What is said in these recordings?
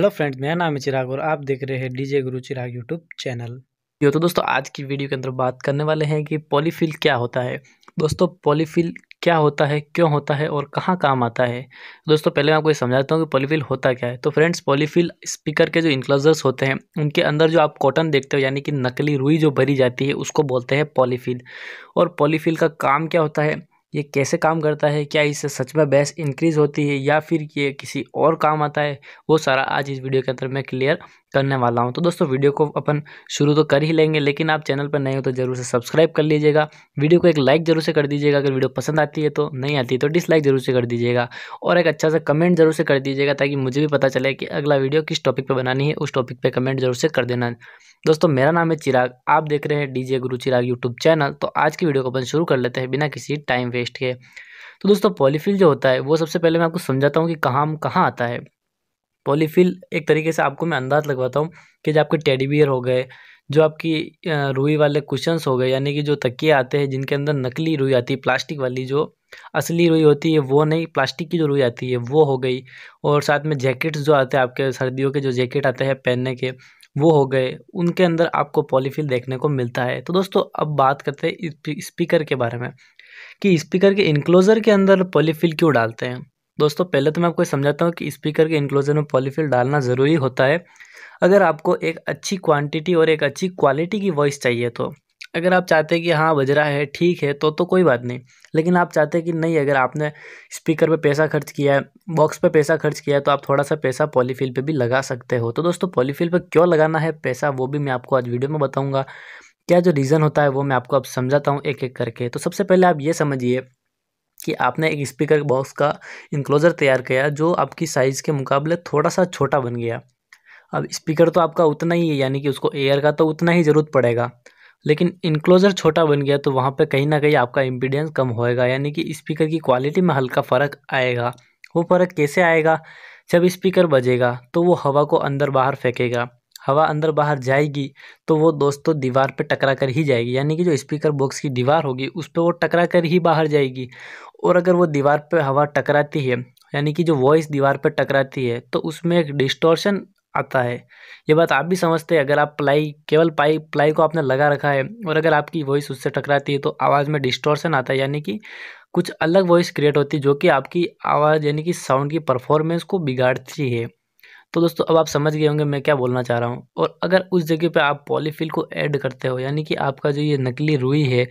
hello friends मेरा नाम है चिराग और आप देख रहे हैं डीजे गुरु चिराग यूट्यूब चैनल यो तो दोस्तों आज की वीडियो के अंदर बात करने वाले हैं कि पॉलीफिल क्या होता है दोस्तों पॉलीफिल क्या होता है क्यों होता है और कहाँ काम आता है दोस्तों पहले मैं आपको ये समझाता हूँ कि पॉलीफिल होता क्या है तो फ्रेंड्स पॉलीफिल स्पीकर के जो इंक्लोजर्स होते हैं उनके अंदर जो आप कॉटन देखते हो यानी कि नकली रुई जो भरी जाती है उसको बोलते हैं पॉलीफिल और पॉलीफिल का काम क्या होता है ये कैसे काम करता है क्या इससे सच में बहस इंक्रीज़ होती है या फिर ये किसी और काम आता है वो सारा आज इस वीडियो के अंदर मैं क्लियर करने वाला हूँ तो दोस्तों वीडियो को अपन शुरू तो कर ही लेंगे लेकिन आप चैनल पर नए हो तो ज़रूर से सब्सक्राइब कर लीजिएगा वीडियो को एक लाइक ज़रूर से कर दीजिएगा अगर वीडियो पसंद आती है तो नहीं आती तो डिसलाइक ज़रूर से कर दीजिएगा और एक अच्छा सा कमेंट ज़रूर से कर दीजिएगा ताकि मुझे भी पता चले कि अगला वीडियो किस टॉपिक पर बनानी है उस टॉपिक पर कमेंट ज़रूर से कर देना दोस्तों मेरा नाम है चिराग आप देख रहे हैं जे गुरु चिराग यूट्यूब चैनल तो आज की वीडियो को अपन शुरू कर लेते हैं बिना किसी टाइम वे पेस्ट के तो दोस्तों पॉलीफिल जो होता है वो सबसे पहले मैं आपको समझाता हूँ कि कहाँ कहाँ आता है पॉलीफिल एक तरीके से आपको मैं अंदाज लगवाता हूँ कि जो आपके टेडीबियर हो गए जो आपकी रुई वाले क्वेश्चन हो गए यानी कि जो तकिए आते हैं जिनके अंदर नकली रुई आती है प्लास्टिक वाली जो असली रुई होती है वो नहीं प्लास्टिक की जो रुई आती है वो हो गई और साथ में जैकेट्स जो आते हैं आपके सर्दियों के जो जैकेट आते हैं पहनने के वो हो गए उनके अंदर आपको पॉलीफिल देखने को मिलता है तो दोस्तों अब बात करते हैं स्पीकर के बारे में कि स्पीकर के इन्क्लोज़र के अंदर पॉलीफिल क्यों डालते हैं दोस्तों पहले तो मैं आपको समझाता हूँ कि स्पीकर के इन्क्लोज़र में पॉलीफिल डालना ज़रूरी होता है अगर आपको एक अच्छी क्वांटिटी और एक अच्छी क्वालिटी की वॉइस चाहिए तो अगर आप चाहते हैं कि हाँ बजरा है ठीक है तो तो कोई बात नहीं लेकिन आप चाहते हैं कि नहीं अगर आपने स्पीकर पे पैसा खर्च किया है बॉक्स पे पैसा खर्च किया है तो आप थोड़ा सा पैसा पॉलीफिल पे भी लगा सकते हो तो दोस्तों पॉलीफिल पे क्यों लगाना है पैसा वो भी मैं आपको आज वीडियो में बताऊंगा क्या जो रीज़न होता है वो मैं आपको अब समझाता हूँ एक एक करके तो सबसे पहले आप ये समझिए कि आपने एक स्पीकर बॉक्स का इंक्लोज़र तैयार किया जो आपकी साइज़ के मुकाबले थोड़ा सा छोटा बन गया अब स्पीकर तो आपका उतना ही है यानी कि उसको एयर का तो उतना ही ज़रूरत पड़ेगा लेकिन इंक्लोज़र छोटा बन गया तो वहाँ पे कहीं ना कहीं आपका इम्पीडियंस कम होएगा यानी कि स्पीकर की क्वालिटी में हल्का फ़र्क आएगा वो फ़र्क कैसे आएगा जब स्पीकर बजेगा तो वो हवा को अंदर बाहर फेंकेगा हवा अंदर बाहर जाएगी तो वो दोस्तों दीवार पे टकरा कर ही जाएगी यानी कि जो स्पीकर बॉक्स की दीवार होगी उस पर वो टकरा कर ही बाहर जाएगी और अगर वो दीवार पे हवा टकराती है यानी कि जो वॉइस दीवार पे टकराती है तो उसमें एक डिस्टॉर्शन आता है ये बात आप भी समझते हैं अगर आप प्लाई केवल पाई प्लाई को आपने लगा रखा है और अगर आपकी वॉइस उससे टकराती है तो आवाज़ में डिस्टॉर्शन आता है यानी कि कुछ अलग वॉइस क्रिएट होती है जो कि आपकी आवाज़ यानी कि साउंड की परफॉर्मेंस को बिगाड़ती है तो दोस्तों अब आप समझ गए होंगे मैं क्या बोलना चाह रहा हूँ और अगर उस जगह पे आप पॉलीफिल को ऐड करते हो यानी कि आपका जो ये नकली रुई है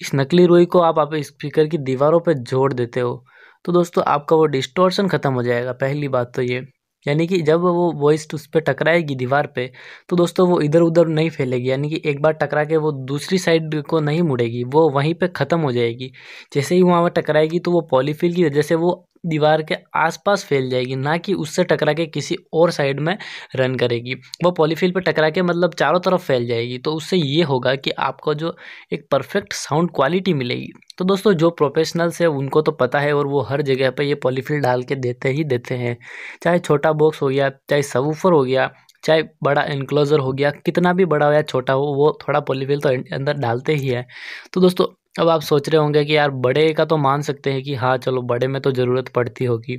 इस नकली रुई को आप आप स्पीकर की दीवारों पर जोड़ देते हो तो दोस्तों आपका वो डिस्टोर्सन ख़त्म हो जाएगा पहली बात तो ये यानी कि जब वो वॉइस उस पर टकराएगी दीवार पे तो दोस्तों वो इधर उधर नहीं फैलेगी यानी कि एक बार टकरा के वो दूसरी साइड को नहीं मुड़ेगी वो वहीं पे ख़त्म हो जाएगी जैसे ही वहाँ पर टकराएगी तो वो पॉलीफिल की वजह से वो दीवार के आसपास फैल जाएगी ना कि उससे टकरा के किसी और साइड में रन करेगी वो पॉलीफिल पे टकरा के मतलब चारों तरफ फैल जाएगी तो उससे ये होगा कि आपको जो एक परफेक्ट साउंड क्वालिटी मिलेगी तो दोस्तों जो प्रोफेशनल्स है उनको तो पता है और वो हर जगह पर ये पॉलीफिल डाल के देते ही देते हैं चाहे छोटा बॉक्स हो गया चाहे सबूफर हो गया चाहे बड़ा इनक्लोज़र हो गया कितना भी बड़ा हो या छोटा हो वो थोड़ा पॉलीफिल तो अंदर डालते ही है तो दोस्तों अब आप सोच रहे होंगे कि यार बड़े का तो मान सकते हैं कि हाँ चलो बड़े में तो ज़रूरत पड़ती होगी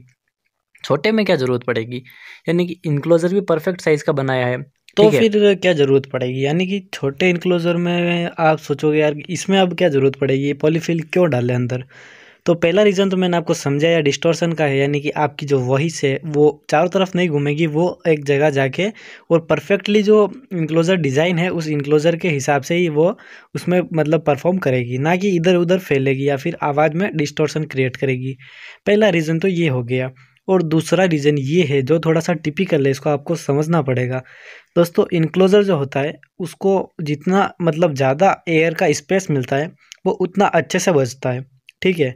छोटे में क्या ज़रूरत पड़ेगी यानी कि इनक्लोज़र भी परफेक्ट साइज़ का बनाया है तो फिर क्या ज़रूरत पड़ेगी यानी कि छोटे इनक्लोज़र में आप सोचोगे यार इसमें अब क्या ज़रूरत पड़ेगी पॉलीफिल क्यों डाले अंदर तो पहला रीज़न तो मैंने आपको समझाया डिस्टोर्सन का है यानी कि आपकी जो वॉइस है वो चारों तरफ नहीं घूमेगी वो एक जगह जाके और परफेक्टली जो इंक्लोज़र डिज़ाइन है उस इंक्लोज़र के हिसाब से ही वो उसमें मतलब परफॉर्म करेगी ना कि इधर उधर फैलेगी या फिर आवाज़ में डिस्टोर्सन क्रिएट करेगी पहला रीज़न तो ये हो गया और दूसरा रीज़न ये है जो थोड़ा सा टिपिकल है इसको आपको समझना पड़ेगा दोस्तों इनक्लोज़र जो होता है उसको जितना मतलब ज़्यादा एयर का स्पेस मिलता है वो उतना अच्छे से बजता है ठीक है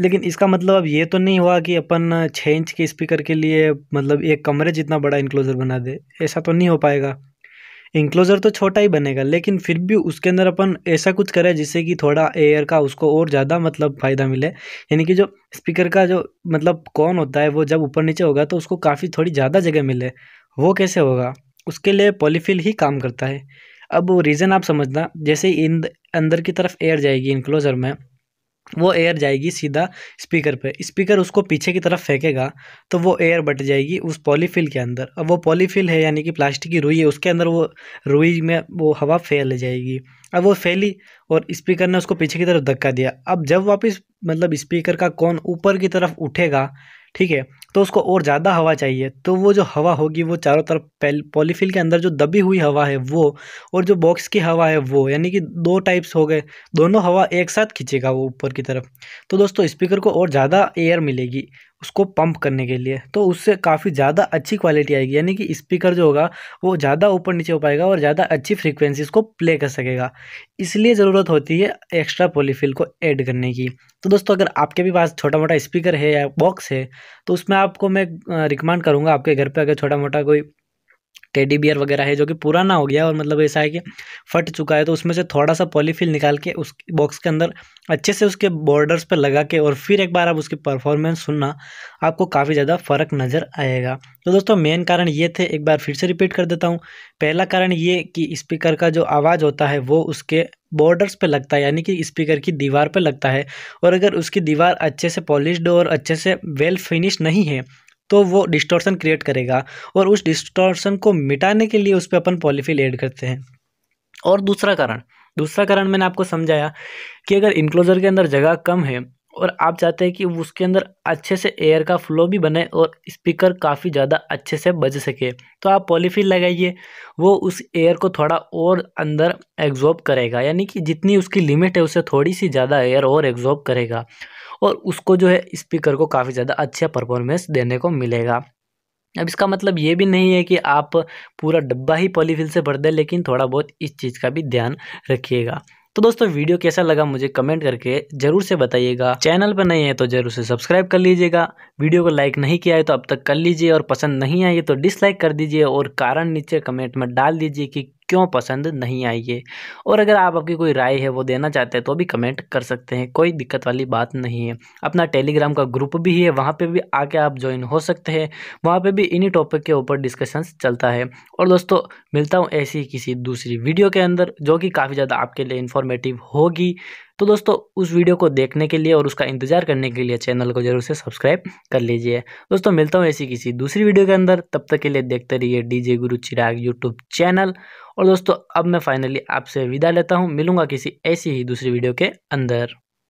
लेकिन इसका मतलब अब ये तो नहीं हुआ कि अपन छः इंच के स्पीकर के लिए मतलब एक कमरे जितना बड़ा इंक्लोज़र बना दे ऐसा तो नहीं हो पाएगा इंक्लोज़र तो छोटा ही बनेगा लेकिन फिर भी उसके अंदर अपन ऐसा कुछ करें जिससे कि थोड़ा एयर का उसको और ज़्यादा मतलब फ़ायदा मिले यानी कि जो स्पीकर का जो मतलब कौन होता है वो जब ऊपर नीचे होगा तो उसको काफ़ी थोड़ी ज़्यादा जगह मिले वो कैसे होगा उसके लिए पॉलीफिल ही काम करता है अब वो रीज़न आप समझना जैसे इन अंदर की तरफ एयर जाएगी इंक्लोज़र में वो एयर जाएगी सीधा स्पीकर पे स्पीकर उसको पीछे की तरफ फेंकेगा तो वो एयर बट जाएगी उस पॉलीफिल के अंदर अब वो पॉलीफिल है यानी कि प्लास्टिक की रुई है उसके अंदर वो रुई में वो हवा फैल जाएगी अब वो फैली और स्पीकर ने उसको पीछे की तरफ धक्का दिया अब जब वापस मतलब स्पीकर का कौन ऊपर की तरफ उठेगा ठीक है तो उसको और ज़्यादा हवा चाहिए तो वो जो हवा होगी वो चारों तरफ पॉलीफिल के अंदर जो दबी हुई हवा है वो और जो बॉक्स की हवा है वो यानी कि दो टाइप्स हो गए दोनों हवा एक साथ खींचेगा वो ऊपर की तरफ तो दोस्तों स्पीकर को और ज़्यादा एयर मिलेगी उसको पंप करने के लिए तो उससे काफ़ी ज़्यादा अच्छी क्वालिटी आएगी यानी कि स्पीकर जो होगा वो ज़्यादा ऊपर नीचे हो पाएगा और ज़्यादा अच्छी फ्रिक्वेंसी को प्ले कर सकेगा इसलिए ज़रूरत होती है एक्स्ट्रा पॉलीफिल को ऐड करने की तो दोस्तों अगर आपके भी पास छोटा मोटा स्पीकर है या बॉक्स है तो उसमें आपको मैं रिकमेंड करूँगा आपके घर पर अगर छोटा मोटा कोई टेडी बियर वगैरह है जो कि पुराना हो गया और मतलब ऐसा है कि फट चुका है तो उसमें से थोड़ा सा पॉलीफिल निकाल के उस बॉक्स के अंदर अच्छे से उसके बॉर्डर्स पर लगा के और फिर एक बार आप उसकी परफॉर्मेंस सुनना आपको काफ़ी ज़्यादा फ़र्क नज़र आएगा तो दोस्तों मेन कारण ये थे एक बार फिर से रिपीट कर देता हूँ पहला कारण ये कि स्पीकर का जो आवाज़ होता है वो उसके बॉर्डर्स पे लगता है यानी कि स्पीकर की दीवार पे लगता है और अगर उसकी दीवार अच्छे से पॉलिश्ड और अच्छे से वेल फिनिश नहीं है तो वो डिस्टॉर्सन क्रिएट करेगा और उस डिस्टोर्सन को मिटाने के लिए उस पर अपन पॉलीफिल ऐड करते हैं और दूसरा कारण दूसरा कारण मैंने आपको समझाया कि अगर इंक्लोज़र के अंदर जगह कम है और आप चाहते हैं कि उसके अंदर अच्छे से एयर का फ्लो भी बने और स्पीकर काफ़ी ज़्यादा अच्छे से बज सके तो आप पॉलीफिल लगाइए वो उस एयर को थोड़ा और अंदर एग्जॉर्ब करेगा यानी कि जितनी उसकी लिमिट है उससे थोड़ी सी ज़्यादा एयर और एग्जॉर्ब करेगा और उसको जो है स्पीकर को काफ़ी ज़्यादा अच्छा परफॉर्मेंस देने को मिलेगा अब इसका मतलब ये भी नहीं है कि आप पूरा डब्बा ही पॉलीफिल से भर दें लेकिन थोड़ा बहुत इस चीज़ का भी ध्यान रखिएगा तो दोस्तों वीडियो कैसा लगा मुझे कमेंट करके जरूर से बताइएगा चैनल पर नहीं है तो जरूर से सब्सक्राइब कर लीजिएगा वीडियो को लाइक नहीं किया है तो अब तक कर लीजिए और पसंद नहीं आई तो डिसलाइक कर दीजिए और कारण नीचे कमेंट में डाल दीजिए कि क्यों पसंद नहीं आई है और अगर आप आपकी कोई राय है वो देना चाहते हैं तो भी कमेंट कर सकते हैं कोई दिक्कत वाली बात नहीं है अपना टेलीग्राम का ग्रुप भी है वहाँ पर भी आके आप ज्वाइन हो सकते हैं वहाँ पर भी इन्हीं टॉपिक के ऊपर डिस्कशंस चलता है और दोस्तों मिलता हूँ ऐसी किसी दूसरी वीडियो के अंदर जो कि काफ़ी ज़्यादा आपके लिए इन्फॉर्मेटिव होगी तो दोस्तों उस वीडियो को देखने के लिए और उसका इंतजार करने के लिए चैनल को जरूर से सब्सक्राइब कर लीजिए दोस्तों मिलता हूँ ऐसी किसी दूसरी वीडियो के अंदर तब तक के लिए देखते रहिए डीजे गुरु चिराग यूट्यूब चैनल और दोस्तों अब मैं फाइनली आपसे विदा लेता हूँ मिलूंगा किसी ऐसी ही दूसरी वीडियो के अंदर